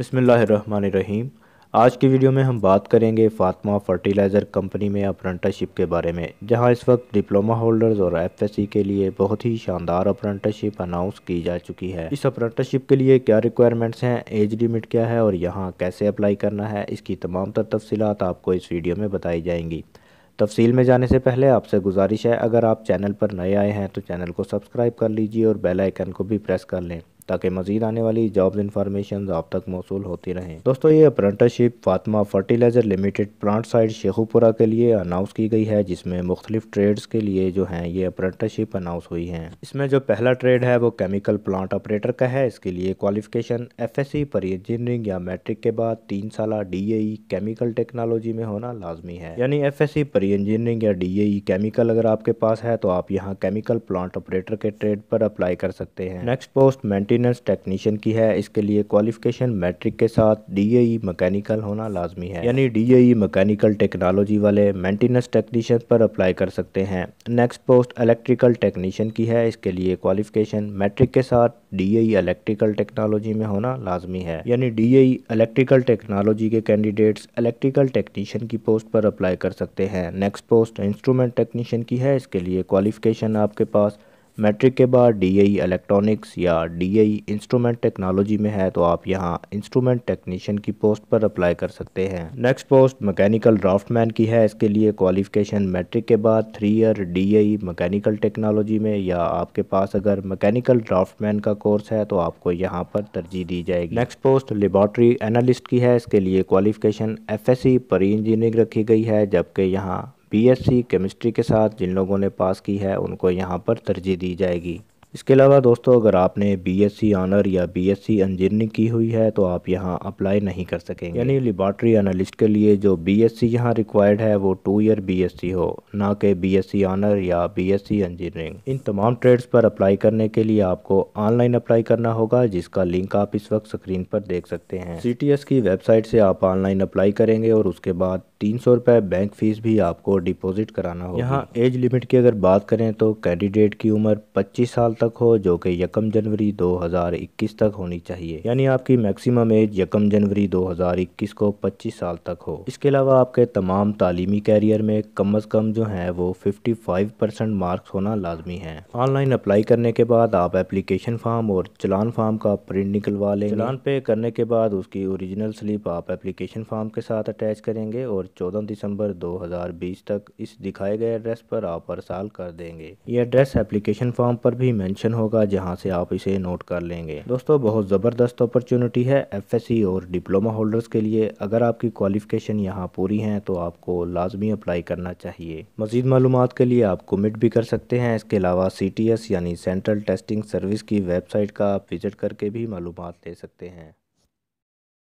बसमीम आज की वीडियो में हम बात करेंगे फातमा फर्टिलाइज़र कंपनी में अप्रेंटिसशिप के बारे में जहां इस वक्त डिप्लोमा होल्डर्स और एफएससी के लिए बहुत ही शानदार अप्रेंटिसशिप अनाउंस की जा चुकी है इस अप्रेंटिसशिप के लिए क्या रिक्वायरमेंट्स हैं एज लिमिट क्या है और यहां कैसे अप्लाई करना है इसकी तमाम तर तफसीत आपको इस वीडियो में बताई जाएंगी तफसील में जाने से पहले आपसे गुजारिश है अगर आप चैनल पर नए आए हैं तो चैनल को सब्सक्राइब कर लीजिए और बेलाइकन को भी प्रेस कर लें ताकि मजीद आने वाली जॉब इन्फॉर्मेशन आप तक मौसू होती रहें दोस्तों ये apprenticeship Fatima fertilizer limited plant site Sheikhupura के लिए अनाउंस की गई है जिसमें मुख्तलिफ ट्रेड्स के लिए जो है ये अप्रेंटिसशिप अनाउंस हुई है इसमें जो पहला ट्रेड है वो केमिकल प्लांट ऑपरेटर का है इसके लिए क्वालिफिकेशन एफ एस सी पर इंजीनियरिंग या मैट्रिक के बाद तीन साल डी ए केमिकल टेक्नोलॉजी में होना लाजमी है यानी एफ एस सी पर इंजीनियरिंग या डी ए केमिकल अगर आपके पास है तो आप यहाँ केमिकल प्लांट ऑपरेटर के ट्रेड पर अप्लाई कर सकते हैं नेक्स्ट पोस्ट मेंटी मेंटेनेंस टेक्नीशियन की है इसके लिए क्वालिफिकेशन मैट्रिक के साथ डी मैकेनिकल e होना लाजमी है यानी डी मैकेनिकल टेक्नोलॉजी वाले मेंटेनेंस टेक्नीशियन पर अप्लाई कर सकते हैं नेक्स्ट पोस्ट इलेक्ट्रिकल टेक्नीशियन की है इसके लिए क्वालिफिकेशन मैट्रिक के साथ डी इलेक्ट्रिकल टेक्नोलॉजी में होना लाजमी है यानी डी इलेक्ट्रिकल टेक्नोलॉजी के कैंडिडेट्स इलेक्ट्रिकल टेक्नीशियन की पोस्ट पर अप्लाई कर सकते हैं नेक्स्ट पोस्ट इंस्ट्रूमेंट टेक्नीशियन की है इसके लिए क्वालिफिकेशन आपके पास मैट्रिक के बाद डीआई इलेक्ट्रॉनिक्स या डीआई इंस्ट्रूमेंट टेक्नोलॉजी में है तो आप यहाँ इंस्ट्रूमेंट टेक्नीशियन की पोस्ट पर अप्लाई कर सकते हैं नेक्स्ट पोस्ट मैकेनिकल ड्राफ्टमैन की है इसके लिए क्वालिफिकेशन मैट्रिक के बाद three year DAE mechanical technology में या आपके पास अगर ड्राफ्ट ड्राफ्टमैन का कोर्स है तो आपको यहाँ पर तरजीह दी जाएगी नेक्स्ट पोस्ट लेबॉर्ट्री एनालिस्ट की है इसके लिए क्वालिफिकेशन एफ एस सी परी इंजीनियरिंग रखी गई है जबकि यहाँ बीएससी केमिस्ट्री के साथ जिन लोगों ने पास की है उनको यहाँ पर तरजीह दी जाएगी इसके अलावा दोस्तों अगर आपने बीएससी ऑनर या बीएससी इंजीनियरिंग की हुई है तो आप यहाँ अप्लाई नहीं कर सकेंगे यानी लिबार्ट्री एनालिस्ट के लिए जो बीएससी यहाँ रिक्वायर्ड है वो टू ईयर बीएससी हो ना कि बीएससी ऑनर या बीएससी इंजीनियरिंग इन तमाम ट्रेड्स पर अप्लाई करने के लिए आपको ऑनलाइन अप्लाई करना होगा जिसका लिंक आप इस वक्त स्क्रीन पर देख सकते हैं सी की वेबसाइट से आप ऑनलाइन अप्लाई करेंगे और उसके बाद तीन सौ रुपये बैंक फ़ीस भी आपको डिपॉजिट कराना होगा यहाँ एज लिमिट की अगर बात करें तो कैंडिडेट की उम्र 25 साल तक हो जो कि यकम जनवरी 2021 तक होनी चाहिए यानी आपकी मैक्सिमम एज यकम जनवरी 2021 को 25 साल तक हो इसके अलावा आपके तमाम तालीमी कैरियर में कम अज़ कम जो है वो फाइव परसेंट मार्क्स होना लाजमी है ऑनलाइन अप्लाई करने के बाद आप एप्लीकेशन फार्म और चलान फार्म का प्रिंट निकलवा लें चलान पे करने के बाद उसकी ओरिजिनल स्लिप आप एप्लीकेशन फार्म के साथ अटैच करेंगे और 14 दिसंबर 2020 तक इस दिखाए गए एड्रेस पर आप अरसाल कर देंगे ये एड्रेस एप्लीकेशन फॉर्म पर भी मेंशन होगा जहां से आप इसे नोट कर लेंगे दोस्तों बहुत ज़बरदस्त अपॉर्चुनिटी है एफएससी और डिप्लोमा होल्डर्स के लिए अगर आपकी क्वालिफिकेशन यहाँ पूरी हैं तो आपको लाजमी अप्लाई करना चाहिए मजीद मालूम के लिए आप कमिट भी कर सकते हैं इसके अलावा सी यानी सेंट्रल टेस्टिंग सर्विस की वेबसाइट का आप विजिट करके भी मालूम ले सकते हैं